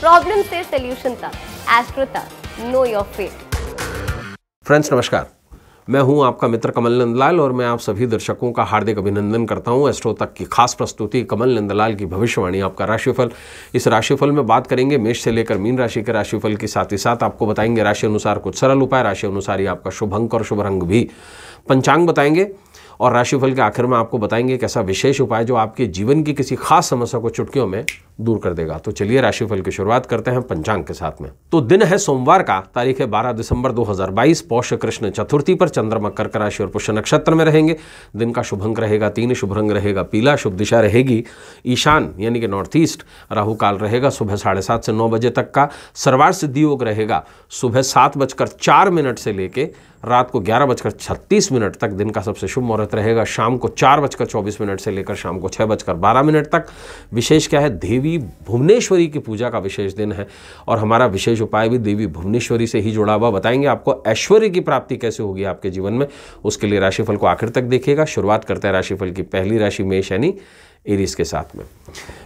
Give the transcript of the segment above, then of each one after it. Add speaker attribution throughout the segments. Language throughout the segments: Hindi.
Speaker 1: प्रॉब्लम से सोल्यूशन तक एस्ट्रो तक नो योर फेट फ्रेंड्स नमस्कार मैं हूं आपका मित्र कमल नंदलाल और मैं आप सभी दर्शकों का हार्दिक अभिनंदन करता हूं एस्ट्रो तक की खास प्रस्तुति कमल नंदलाल की भविष्यवाणी आपका राशिफल इस राशिफल में बात करेंगे मेष से लेकर मीन राशि के राशिफल के साथ ही साथ आपको बताएंगे राशि अनुसार कुछ सरल उपाय राशि अनुसार ही आपका शुभ अंक और शुभ रंग भी पंचांग बताएंगे और राशिफल के आखिर में आपको बताएंगे एक ऐसा विशेष उपाय जो आपके जीवन की किसी खास समस्या को चुटकियों में दूर कर देगा तो चलिए राशिफल की शुरुआत करते हैं पंचांग के साथ में तो दिन है सोमवार का तारीख है 12 दिसंबर 2022 पौष कृष्ण चतुर्थी पर चंद्रमा कर्क राशि और पुष्य नक्षत्र में रहेंगे दिन का शुभ अंक रहेगा तीन शुभ रंग रहेगा पीला शुभ दिशा रहेगी ईशान यानी कि नॉर्थ ईस्ट राहु काल रहेगा सुबह साढ़े सात से नौ बजे तक का सर्वार सिद्धि योग रहेगा सुबह सात बजकर चार मिनट से लेके रात को ग्यारह बजकर छत्तीस मिनट तक दिन का सबसे शुभ मुहूर्त व्रत रहेगा शाम को चार बजकर चौबीस मिनट से लेकर शाम को छः बजकर बारह मिनट तक विशेष क्या है देवी भुवनेश्वरी की पूजा का विशेष दिन है और हमारा विशेष उपाय भी देवी भुवनेश्वरी से ही जुड़ा हुआ बताएंगे आपको ऐश्वर्य की प्राप्ति कैसे होगी आपके जीवन में उसके लिए राशिफल को आखिर तक देखिएगा शुरुआत करते हैं राशिफल की पहली राशि मेष यानी एरिस के साथ में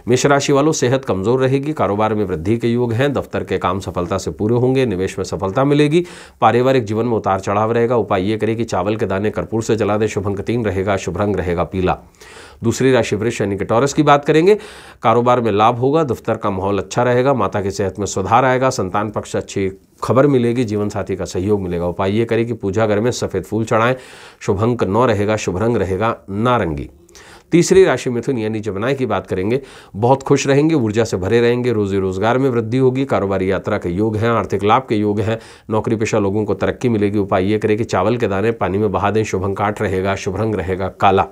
Speaker 1: मेष राशि वालों सेहत कमजोर रहेगी कारोबार में वृद्धि के योग हैं दफ्तर के काम सफलता से पूरे होंगे निवेश में सफलता मिलेगी पारिवारिक जीवन में उतार चढ़ाव रहेगा उपाय ये करें कि चावल के दाने कर्पूर से जला दें शुभ अंक तीन रहेगा शुभ रंग रहेगा पीला दूसरी राशि वृक्ष यानी कि टॉरस की बात करेंगे कारोबार में लाभ होगा दफ्तर का माहौल अच्छा रहेगा माता की सेहत में सुधार आएगा संतान पक्ष अच्छी खबर मिलेगी जीवन साथी का सहयोग मिलेगा उपाय ये करें कि पूजा घर में सफ़ेद फूल चढ़ाएं शुभ अंक नौ रहेगा शुभ रंग रहेगा नारंगी तीसरी राशि मिथुन तो यानी जमुनाए की बात करेंगे बहुत खुश रहेंगे ऊर्जा से भरे रहेंगे रोजी रोजगार में वृद्धि होगी कारोबारी यात्रा के योग हैं आर्थिक लाभ के योग हैं नौकरी पेशा लोगों को तरक्की मिलेगी उपाय ये करें कि चावल के दाने पानी में बहा दें काट रहेगा शुभ रंग रहेगा काला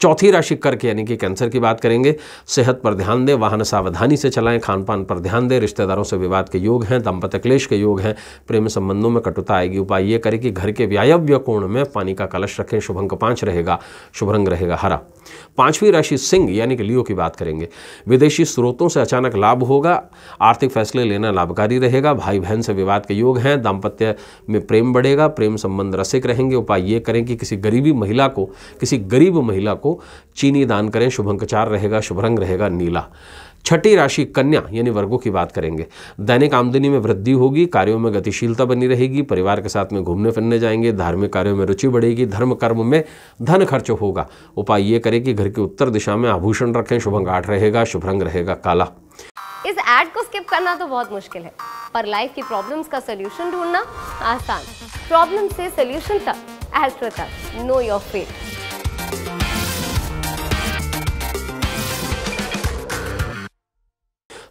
Speaker 1: चौथी राशि कर्क यानी कि कैंसर की बात करेंगे सेहत पर ध्यान दें वाहन सावधानी से चलाएं खान पान पर ध्यान दें रिश्तेदारों से विवाद के योग हैं दंपत्य क्लेश के योग हैं प्रेम संबंधों में कटुता आएगी उपाय ये करें कि घर के व्यायव्य कोण में पानी का कलश रखें शुभ अंक पाँच रहेगा शुभ रंग रहेगा हरा पांचवी राशि सिंह यानी कि लियो की बात करेंगे विदेशी स्रोतों से अचानक लाभ होगा आर्थिक फैसले लेना लाभकारी रहेगा भाई बहन से विवाद के योग हैं दाम्पत्य में प्रेम बढ़ेगा प्रेम संबंध रसिक रहेंगे उपाय ये करें कि किसी गरीबी महिला को किसी गरीब महिला को को चीनी दान करें शुभंकचार रहेगा शुभ रंग रहेगा नीला छठी राशि कन्या यानी वर्गों की बात करेंगे दैनिक आमदनी में वृद्धि होगी कार्यों में गतिशीलता बनी रहेगी परिवार के साथ में घूमने फिरने जाएंगे धार्मिक कार्यों में रुचि बढ़ेगी धर्म कर्म में धन खर्च होगा उपाय ये करें कि घर की उत्तर दिशा में आभूषण रखें शुभंग आठ रहेगा शुभ रंग रहेगा काला इस एड को स्किप करना तो बहुत मुश्किल है पर लाइफ की प्रॉब्लम का सोल्यूशन ढूंढना आसान प्रॉब्लम ऐसी सोल्यूशन तक एस्ट्रो तक नो योर फेट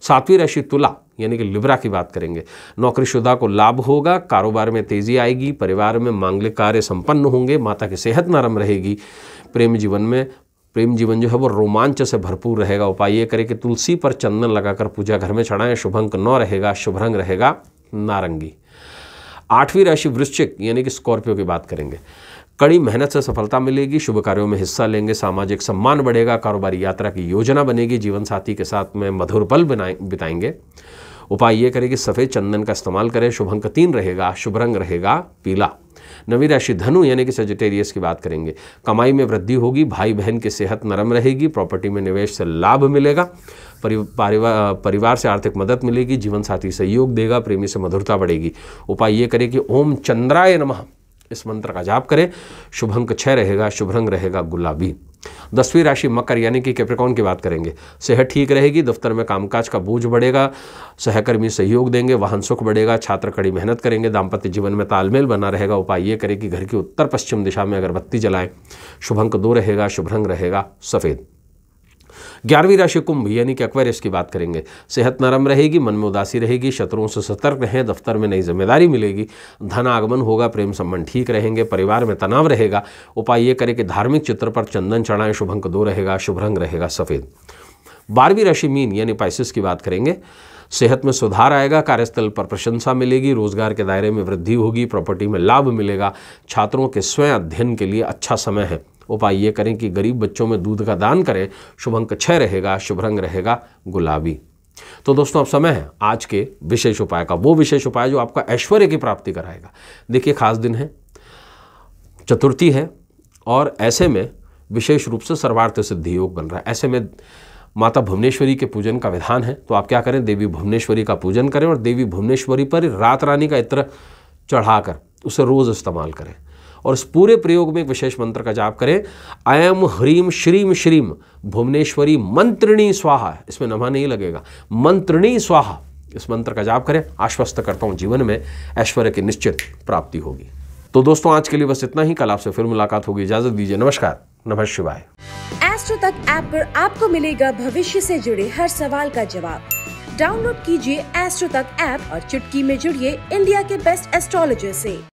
Speaker 1: सातवीं राशि तुला यानी कि लिब्रा की बात करेंगे नौकरीशुदा को लाभ होगा कारोबार में तेज़ी आएगी परिवार में मांगलिक कार्य संपन्न होंगे माता की सेहत नरम रहेगी प्रेम जीवन में प्रेम जीवन जो है वो रोमांच से भरपूर रहेगा उपाय ये करें कि तुलसी पर चंदन लगाकर पूजा घर में चढ़ाएं शुभंक न नौ रहेगा शुभ रंग रहेगा नारंगी आठवीं राशि वृश्चिक यानी कि स्कॉर्पियो की बात करेंगे कड़ी मेहनत से सफलता मिलेगी शुभ कार्यों में हिस्सा लेंगे सामाजिक सम्मान बढ़ेगा कारोबारी यात्रा की योजना बनेगी जीवन साथी के साथ में मधुर पल बिताएंगे उपाय ये करें कि सफ़ेद चंदन का इस्तेमाल करें शुभ अंक तीन रहेगा शुभ रंग रहेगा पीला नवी राशि धनु यानी कि सजिटेरियस की बात करेंगे कमाई में वृद्धि होगी भाई बहन की सेहत नरम रहेगी प्रॉपर्टी में निवेश से लाभ मिलेगा परिवार परिवार से आर्थिक मदद मिलेगी जीवन साथी सहयोग देगा प्रेमी से मधुरता बढ़ेगी उपाय ये करें कि ओम चंद्राय नमः इस मंत्र का जाप करें शुभ अंक छः रहेगा शुभ रंग रहेगा गुलाबी दसवीं राशि मकर यानी कि कैप्रिकॉन की बात करेंगे सेहत ठीक रहेगी दफ्तर में कामकाज का बोझ बढ़ेगा सहकर्मी सहयोग देंगे वाहन सुख बढ़ेगा छात्र कड़ी मेहनत करेंगे दाम्पत्य जीवन में तालमेल बना रहेगा उपाय ये करें कि घर की उत्तर पश्चिम दिशा में अगरबत्ती जलाएं शुभ अंक दो रहेगा शुभ रंग रहेगा सफ़ेद ग्यारहवीं राशि कुंभ यानी कि एक्वेरियस की बात करेंगे सेहत नरम रहेगी मन में उदासी रहेगी शत्रुओं से सतर्क रहें दफ्तर में नई जिम्मेदारी मिलेगी धन आगमन होगा प्रेम संबंध ठीक रहेंगे परिवार में तनाव रहेगा उपाय ये करें कि धार्मिक चित्र पर चंदन चढ़ाएं शुभ अंक दो रहेगा शुभ रंग रहेगा सफ़ेद बारहवीं राशि मीन यानी पाइसिस की बात करेंगे सेहत में सुधार आएगा कार्यस्थल पर प्रशंसा मिलेगी रोजगार के दायरे में वृद्धि होगी प्रॉपर्टी में लाभ मिलेगा छात्रों के स्वयं अध्ययन के लिए अच्छा समय है उपाय ये करें कि गरीब बच्चों में दूध का दान करें शुभ अंक छः रहेगा शुभ रंग रहेगा गुलाबी तो दोस्तों अब समय है आज के विशेष उपाय का वो विशेष उपाय जो आपका ऐश्वर्य की प्राप्ति कराएगा देखिए खास दिन है चतुर्थी है और ऐसे में विशेष रूप से सर्वार्थ सिद्धि योग बन रहा है ऐसे में माता भुवनेश्वरी के पूजन का विधान है तो आप क्या करें देवी भुवनेश्वरी का पूजन करें और देवी भुवनेश्वरी पर रात रानी का इत्र चढ़ाकर उसे रोज़ इस्तेमाल करें और उस पूरे प्रयोग में एक विशेष मंत्र का जाप करें अयम ह्रीम श्रीम श्रीम भुवनेश्वरी मंत्रिणी स्वाहा इसमें नमा नहीं लगेगा मंत्रिणी स्वाहा इस मंत्र का जाप करें आश्वस्त करता हूँ जीवन में ऐश्वर्य की निश्चित प्राप्ति होगी तो दोस्तों आज के लिए बस इतना ही कल आपसे फिर मुलाकात होगी इजाजत दीजिए नमस्कार नमः शिवाय एस्ट्रो तक ऐप पर आपको मिलेगा भविष्य से जुड़े हर सवाल का जवाब डाउनलोड कीजिए एस्ट्रो तक ऐप और चुटकी में जुड़िए इंडिया के बेस्ट एस्ट्रोलॉजर से